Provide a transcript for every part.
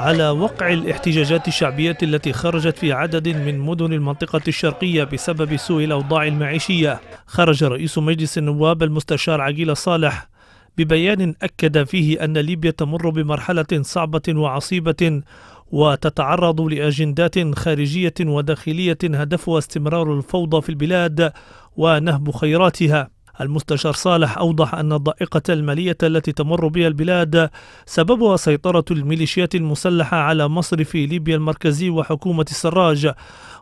على وقع الاحتجاجات الشعبية التي خرجت في عدد من مدن المنطقة الشرقية بسبب سوء الأوضاع المعيشية خرج رئيس مجلس النواب المستشار عقيل صالح ببيان أكد فيه أن ليبيا تمر بمرحلة صعبة وعصيبة وتتعرض لأجندات خارجية وداخلية هدفها استمرار الفوضى في البلاد ونهب خيراتها المستشار صالح أوضح أن الضائقة المالية التي تمر بها البلاد سببها سيطرة الميليشيات المسلحة على مصرف ليبيا المركزي وحكومة السراج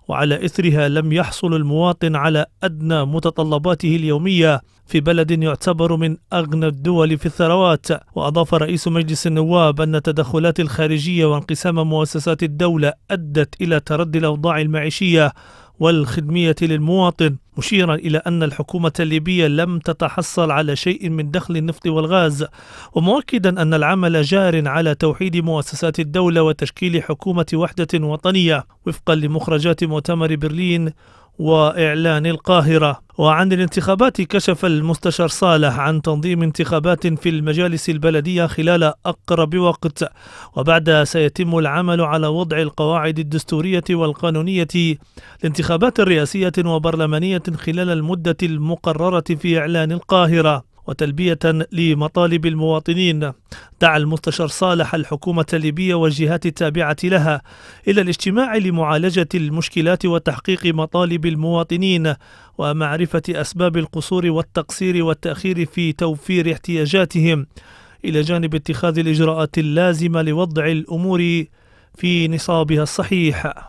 وعلى إثرها لم يحصل المواطن على أدنى متطلباته اليومية في بلد يعتبر من أغنى الدول في الثروات وأضاف رئيس مجلس النواب أن التدخلات الخارجية وانقسام مؤسسات الدولة أدت إلى تردي الأوضاع المعيشية والخدمية للمواطن مشيرا إلى أن الحكومة الليبية لم تتحصل على شيء من دخل النفط والغاز ومؤكدا أن العمل جار على توحيد مؤسسات الدولة وتشكيل حكومة وحدة وطنية وفقا لمخرجات مؤتمر برلين وإعلان القاهرة وعن الانتخابات كشف المستشار صالح عن تنظيم انتخابات في المجالس البلدية خلال أقرب وقت وبعدها سيتم العمل على وضع القواعد الدستورية والقانونية لانتخابات رئاسية وبرلمانية خلال المدة المقررة في إعلان القاهرة وتلبية لمطالب المواطنين دعا المستشار صالح الحكومة الليبية والجهات التابعة لها إلى الاجتماع لمعالجة المشكلات وتحقيق مطالب المواطنين ومعرفة أسباب القصور والتقصير والتأخير في توفير احتياجاتهم إلى جانب اتخاذ الإجراءات اللازمة لوضع الأمور في نصابها الصحيح